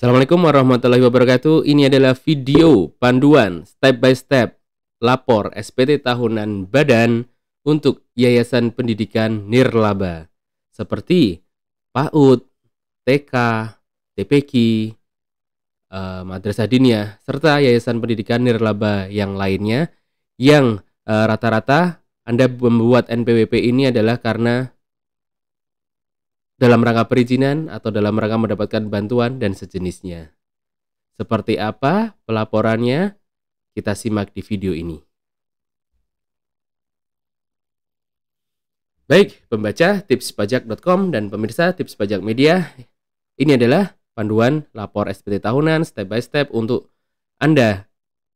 Assalamualaikum warahmatullahi wabarakatuh. Ini adalah video panduan step by step lapor SPT tahunan badan untuk Yayasan Pendidikan Nirlaba seperti PAUD, TK, TPK, eh, Madrasah Diniyah serta Yayasan Pendidikan Nirlaba yang lainnya yang eh, rata-rata eh, rata -rata Anda membuat NPWP ini adalah karena dalam rangka perizinan atau dalam rangka mendapatkan bantuan dan sejenisnya. Seperti apa pelaporannya? Kita simak di video ini. Baik, pembaca tipspajak.com dan pemirsa tips pajak media. Ini adalah panduan lapor SPT tahunan step by step untuk Anda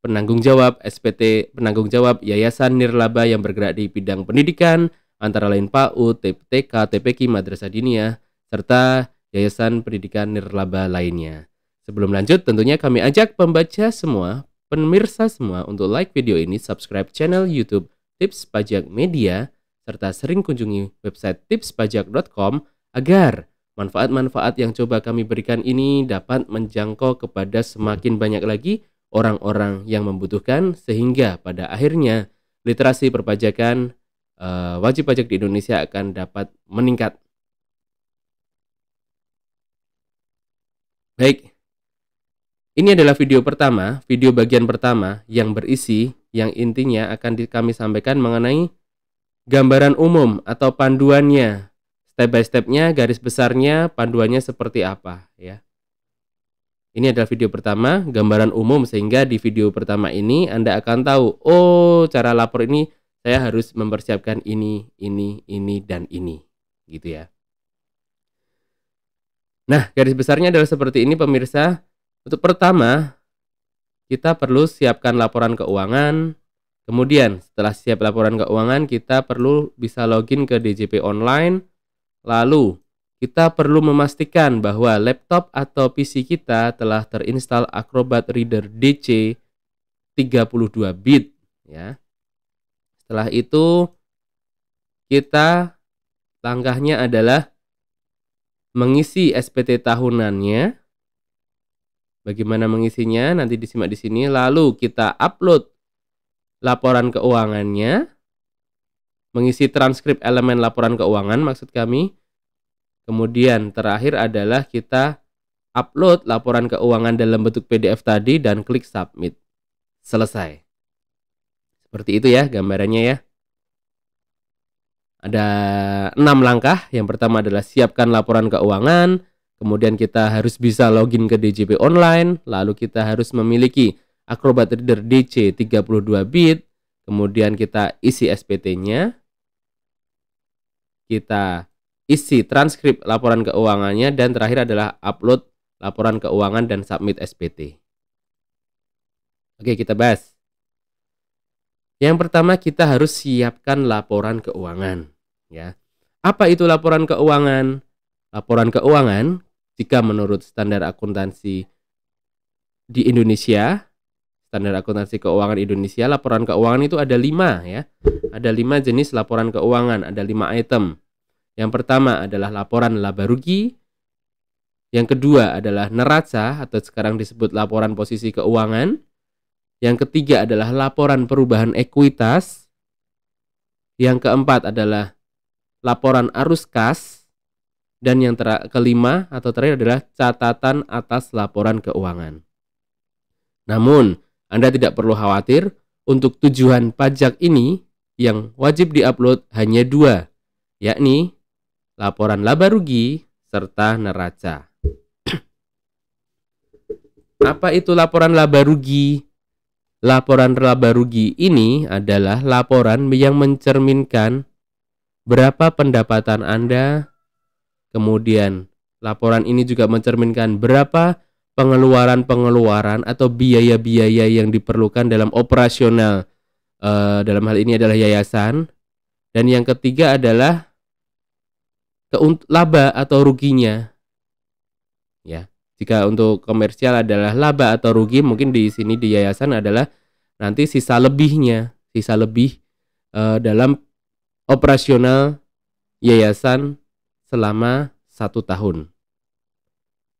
penanggung jawab SPT penanggung jawab Yayasan Nirlaba yang bergerak di bidang pendidikan, antara lain PAUD, TPTK, TPK, Madrasah Diniyah, serta Yayasan Pendidikan Nirlaba lainnya. Sebelum lanjut, tentunya kami ajak pembaca semua, pemirsa semua untuk like video ini, subscribe channel YouTube Tips Pajak Media, serta sering kunjungi website tipspajak.com agar manfaat-manfaat yang coba kami berikan ini dapat menjangkau kepada semakin banyak lagi orang-orang yang membutuhkan sehingga pada akhirnya literasi perpajakan uh, wajib pajak di Indonesia akan dapat meningkat. Baik, ini adalah video pertama, video bagian pertama yang berisi yang intinya akan kami sampaikan mengenai gambaran umum atau panduannya, step by stepnya, garis besarnya, panduannya seperti apa ya. Ini adalah video pertama, gambaran umum sehingga di video pertama ini Anda akan tahu, oh cara lapor ini saya harus mempersiapkan ini, ini, ini, dan ini, gitu ya. Nah, garis besarnya adalah seperti ini pemirsa. Untuk pertama, kita perlu siapkan laporan keuangan. Kemudian, setelah siap laporan keuangan, kita perlu bisa login ke DJP online. Lalu, kita perlu memastikan bahwa laptop atau PC kita telah terinstall Acrobat Reader DC 32 bit ya. Setelah itu kita langkahnya adalah mengisi SPT tahunannya. Bagaimana mengisinya nanti disimak di sini. Lalu kita upload laporan keuangannya. Mengisi transkrip elemen laporan keuangan maksud kami. Kemudian terakhir adalah kita upload laporan keuangan dalam bentuk PDF tadi dan klik submit. Selesai. Seperti itu ya gambarannya ya. Ada enam langkah. Yang pertama adalah siapkan laporan keuangan. Kemudian kita harus bisa login ke DJP online. Lalu kita harus memiliki Acrobat Reader DC 32 bit. Kemudian kita isi SPT-nya. Kita isi transkrip laporan keuangannya. Dan terakhir adalah upload laporan keuangan dan submit SPT. Oke, kita bahas. Yang pertama kita harus siapkan laporan keuangan, ya. Apa itu laporan keuangan? Laporan keuangan jika menurut standar akuntansi di Indonesia, standar akuntansi keuangan Indonesia, laporan keuangan itu ada lima ya. Ada lima jenis laporan keuangan, ada lima item. Yang pertama adalah laporan laba rugi, yang kedua adalah neraca atau sekarang disebut laporan posisi keuangan. Yang ketiga adalah laporan perubahan ekuitas. Yang keempat adalah laporan arus kas. Dan yang kelima atau terakhir adalah catatan atas laporan keuangan. Namun, Anda tidak perlu khawatir untuk tujuan pajak ini yang wajib diupload hanya dua, yakni laporan laba rugi serta neraca. Apa itu laporan laba rugi? Laporan laba rugi ini adalah laporan yang mencerminkan berapa pendapatan Anda. Kemudian, laporan ini juga mencerminkan berapa pengeluaran-pengeluaran atau biaya-biaya yang diperlukan dalam operasional. E, dalam hal ini adalah yayasan. Dan yang ketiga adalah laba atau ruginya. Ya. Jika untuk komersial adalah laba atau rugi, mungkin di sini di yayasan adalah nanti sisa lebihnya, sisa lebih uh, dalam operasional yayasan selama satu tahun.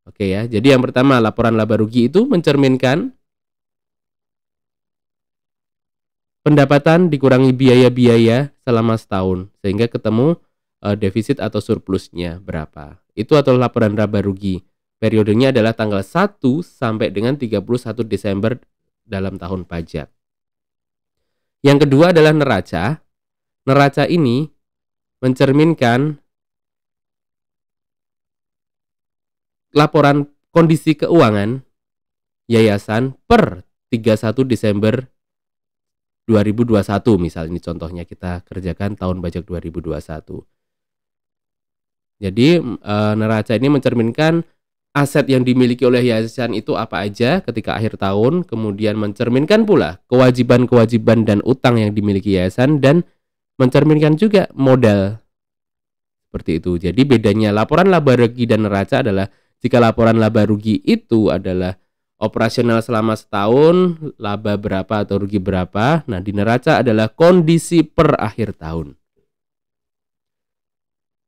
Oke ya, jadi yang pertama laporan laba rugi itu mencerminkan pendapatan dikurangi biaya-biaya selama setahun sehingga ketemu uh, defisit atau surplusnya berapa. Itu atau laporan laba rugi. Periodenya adalah tanggal 1 sampai dengan 31 Desember dalam tahun pajak. Yang kedua adalah neraca. Neraca ini mencerminkan laporan kondisi keuangan yayasan per 31 Desember 2021 misalnya ini contohnya kita kerjakan tahun pajak 2021. Jadi e, neraca ini mencerminkan aset yang dimiliki oleh yayasan itu apa aja ketika akhir tahun, kemudian mencerminkan pula kewajiban-kewajiban dan utang yang dimiliki yayasan dan mencerminkan juga modal. Seperti itu. Jadi bedanya laporan laba rugi dan neraca adalah jika laporan laba rugi itu adalah operasional selama setahun, laba berapa atau rugi berapa. Nah, di neraca adalah kondisi per akhir tahun.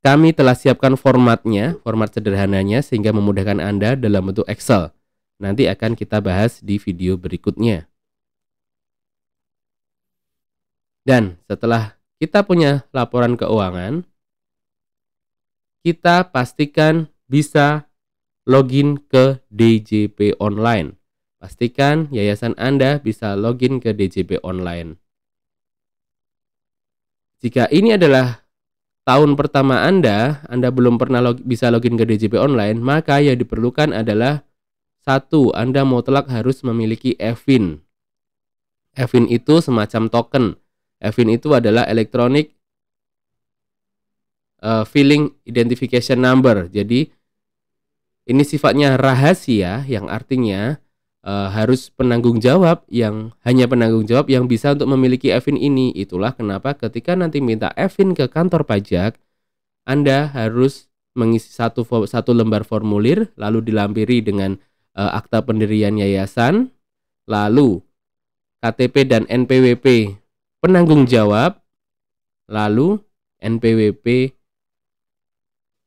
Kami telah siapkan formatnya, format sederhananya sehingga memudahkan Anda dalam bentuk Excel. Nanti akan kita bahas di video berikutnya. Dan setelah kita punya laporan keuangan, kita pastikan bisa login ke DJP Online. Pastikan yayasan Anda bisa login ke DJP Online. Jika ini adalah tahun pertama Anda, Anda belum pernah log bisa login ke DJP Online, maka yang diperlukan adalah satu, Anda mutlak harus memiliki EVIN. EVIN itu semacam token. EVIN itu adalah electronic uh, filling identification number. Jadi ini sifatnya rahasia yang artinya uh, harus penanggung jawab yang hanya penanggung jawab yang bisa untuk memiliki EVIN ini. Itulah kenapa ketika nanti minta EVIN ke kantor pajak, Anda harus mengisi satu satu lembar formulir lalu dilampiri dengan uh, akta pendirian yayasan, lalu KTP dan NPWP penanggung jawab, lalu NPWP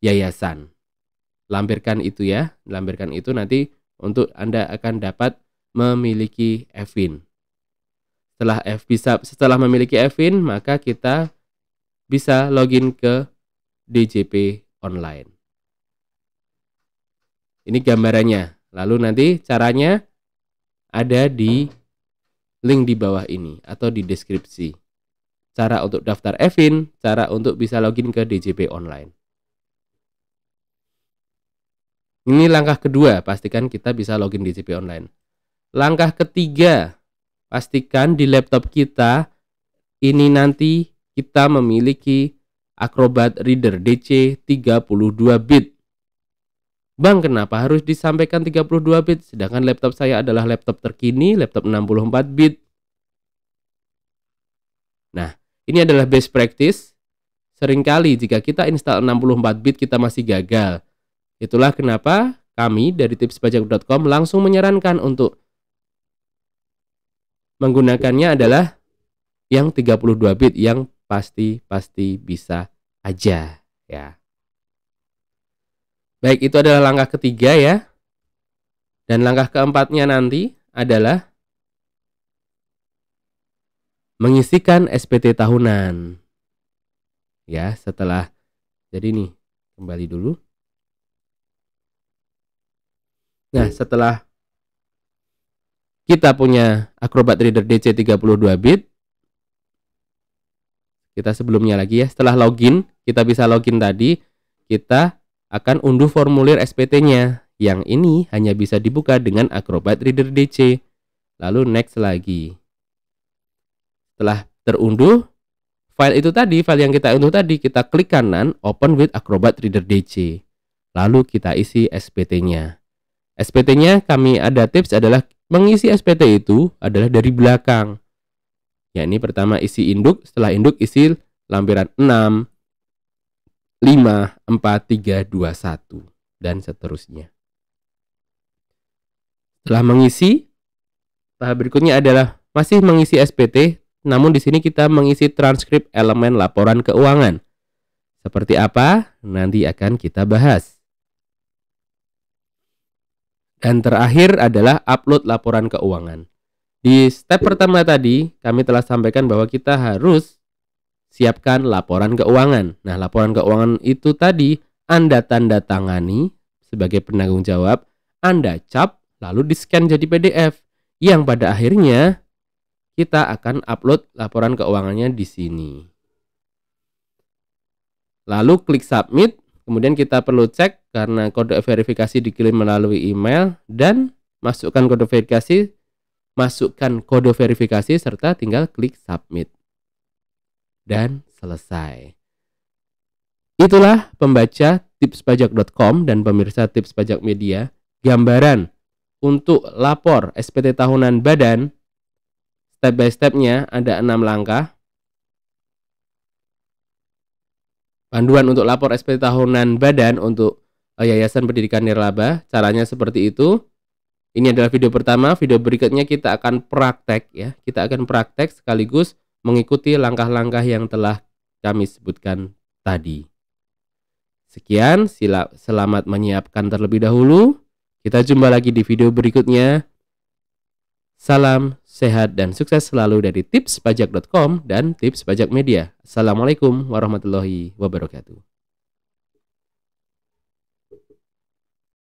yayasan. Lampirkan itu ya, lampirkan itu nanti untuk Anda akan dapat memiliki EVIN. Setelah F bisa setelah memiliki EVIN, maka kita bisa login ke DJP online. Ini gambarannya. Lalu nanti caranya ada di link di bawah ini atau di deskripsi. Cara untuk daftar EVIN, cara untuk bisa login ke DJP online. Ini langkah kedua, pastikan kita bisa login di CP online. Langkah ketiga, pastikan di laptop kita ini nanti kita memiliki Acrobat Reader DC 32 bit. Bang, kenapa harus disampaikan 32 bit sedangkan laptop saya adalah laptop terkini, laptop 64 bit? Nah, ini adalah best practice. Seringkali jika kita install 64 bit kita masih gagal. Itulah kenapa kami dari tipspajak.com langsung menyarankan untuk menggunakannya adalah yang 32 bit yang pasti-pasti bisa aja ya. Baik, itu adalah langkah ketiga ya. Dan langkah keempatnya nanti adalah mengisikan SPT tahunan. Ya, setelah jadi nih, kembali dulu. Nah, iya. setelah kita punya Acrobat Reader DC 32 bit, kita sebelumnya lagi ya, setelah login, kita bisa login tadi, kita akan unduh formulir SPT-nya. Yang ini hanya bisa dibuka dengan Acrobat Reader DC. Lalu next lagi. Setelah terunduh, file itu tadi, file yang kita unduh tadi, kita klik kanan, open with Acrobat Reader DC. Lalu kita isi SPT-nya. SPT-nya kami ada tips adalah mengisi SPT itu adalah dari belakang. Yakni pertama isi induk, setelah induk isi lampiran 6, 5, 4, 3, 2, 1, dan seterusnya. Setelah mengisi, tahap berikutnya adalah masih mengisi SPT, namun di sini kita mengisi transkrip elemen laporan keuangan. Seperti apa? Nanti akan kita bahas. Dan terakhir adalah upload laporan keuangan. Di step pertama tadi, kami telah sampaikan bahwa kita harus siapkan laporan keuangan. Nah, laporan keuangan itu tadi Anda tanda tangani sebagai penanggung jawab, Anda cap, lalu di-scan jadi PDF. Yang pada akhirnya kita akan upload laporan keuangannya di sini. Lalu klik submit Kemudian kita perlu cek karena kode verifikasi dikirim melalui email dan masukkan kode verifikasi, masukkan kode verifikasi serta tinggal klik submit. Dan selesai. Itulah pembaca tipspajak.com dan pemirsa tips pajak media gambaran untuk lapor SPT tahunan badan step by stepnya ada enam langkah panduan untuk lapor SPT tahunan badan untuk eh, Yayasan Pendidikan Nirlaba. Caranya seperti itu. Ini adalah video pertama. Video berikutnya kita akan praktek ya. Kita akan praktek sekaligus mengikuti langkah-langkah yang telah kami sebutkan tadi. Sekian, sila, selamat menyiapkan terlebih dahulu. Kita jumpa lagi di video berikutnya. Salam sehat dan sukses selalu dari tipspajak.com dan tips media. Assalamualaikum warahmatullahi wabarakatuh.